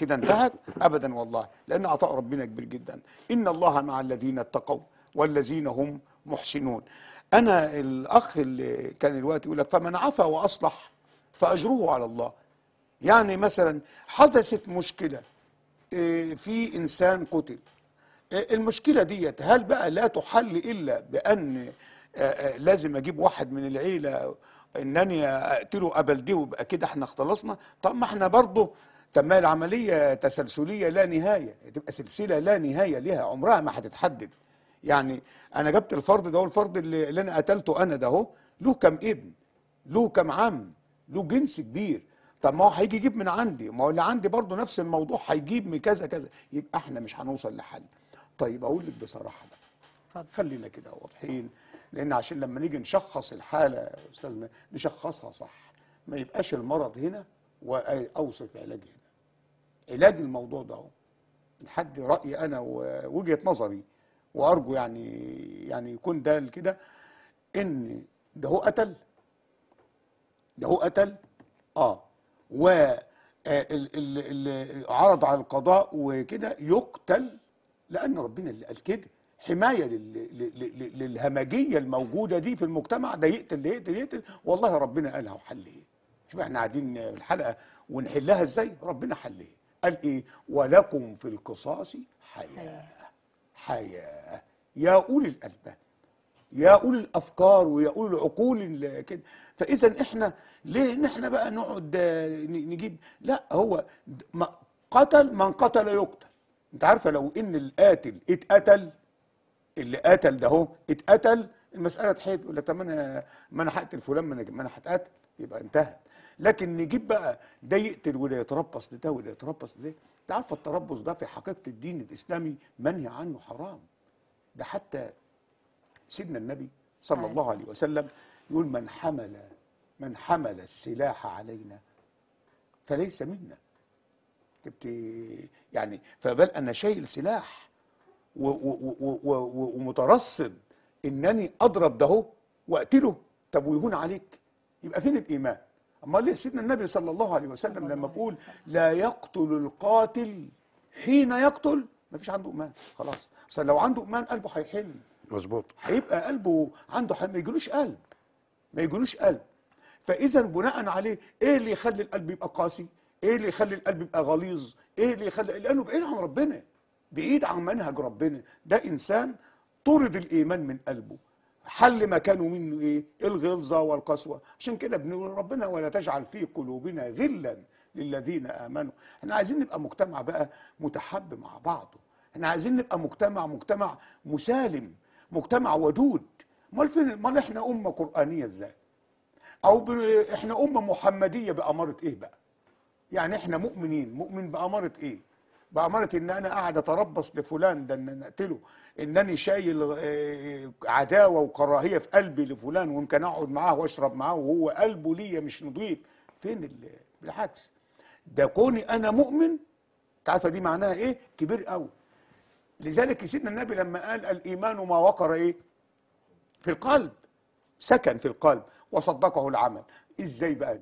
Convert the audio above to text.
كده انتهت ابدا والله لان عطاء ربنا كبير جدا ان الله مع الذين اتقوا والذين هم محسنون انا الاخ اللي كان الوقت يقول لك فمن عفا واصلح فاجره على الله يعني مثلا حدثت مشكله إيه، في انسان قتل إيه، المشكله ديت هل بقى لا تحل الا بان إيه، لازم اجيب واحد من العيله انني اقتله دي ويبقى كده احنا اختلصنا طب ما احنا برضه طب ما العمليه تسلسليه لا نهايه تبقى سلسله لا نهايه لها عمرها ما هتتحدد يعني انا جبت الفرد ده والفرد اللي, اللي انا قتلته انا ده اهو له كم ابن له كم عم له جنس كبير طب ما هو هيجي يجيب من عندي ما هو اللي عندي برضه نفس الموضوع هيجيب من كذا كذا يبقى احنا مش هنوصل لحل طيب اقول لك بصراحه بقى خلينا كده واضحين لان عشان لما نيجي نشخص الحاله يا استاذنا نشخصها صح ما يبقاش المرض هنا واوصف علاج هنا علاج الموضوع ده اهو لحد رايي انا ووجهه نظري وارجو يعني يعني يكون ده كده ان ده هو قتل ده هو قتل اه و آه، اللي عرض على القضاء وكده يقتل لان ربنا اللي قال كده حمايه للهمجيه الموجوده دي في المجتمع ده يقتل ده يقتل يقتل والله ربنا قالها وحل ايه شوف احنا قاعدين الحلقه ونحلها ازاي ربنا حلها قال ايه ولكم في القصاص حياه حياه يا اولي الالباب يا اولي الافكار ويا اولي العقول كده فاذا احنا ليه ان احنا بقى نقعد نجيب لا هو قتل من قتل يقتل انت عارفه لو ان القاتل اتقتل اللي قتل ده اهو اتقتل المساله اتحيد ولا طب ما انا ما انا هقتل فلان ما انا هتقتل يبقى انتهت لكن نجيب بقى ده يقتل ولا يتربص لده ولا يتربص لده انت عارفه التربص ده في حقيقه الدين الاسلامي منهي عنه حرام ده حتى سيدنا النبي صلى الله عليه وسلم يقول من حمل من حمل السلاح علينا فليس منا يعني فبل انا شايل سلاح ومترصد انني اضرب ده واقتله طب ويهون عليك يبقى فين الايمان امال ليه سيدنا النبي صلى الله عليه وسلم لما بقول لا يقتل القاتل حين يقتل ما فيش عنده ايمان خلاص بس لو عنده ايمان قلبه هيحن مظبوط هيبقى قلبه عنده ما يجيلوش قلب ما يجيلوش قلب فاذا بناء عليه ايه اللي يخلي القلب يبقى قاسي ايه اللي يخلي القلب يبقى غليظ ايه اللي يخلي لانه بعيد عن ربنا بعيد عن منهج ربنا ده انسان طرد الايمان من قلبه حل ما كانوا منه ايه الغلظه والقسوه عشان كده بنقول ربنا ولا تجعل في قلوبنا غلا للذين امنوا احنا عايزين نبقى مجتمع بقى متحب مع بعضه احنا عايزين نبقى مجتمع مجتمع مسالم مجتمع ودود امال فين امال احنا امه قرانيه ازاي او ب... احنا امه محمديه باماره ايه بقى يعني احنا مؤمنين مؤمن باماره ايه بأمانة إن أنا قاعد أتربص لفلان ده إن أنا أقتله إنني شايل آه، عداوة وكراهية في قلبي لفلان ويمكن أقعد معاه وأشرب معاه وهو قلبه ليا مش نضيف فين بالعكس ده كوني أنا مؤمن عارفة دي معناها إيه كبير قوي لذلك سيدنا النبي لما قال الإيمان ما وقر إيه في القلب سكن في القلب وصدقه العمل إزاي بقى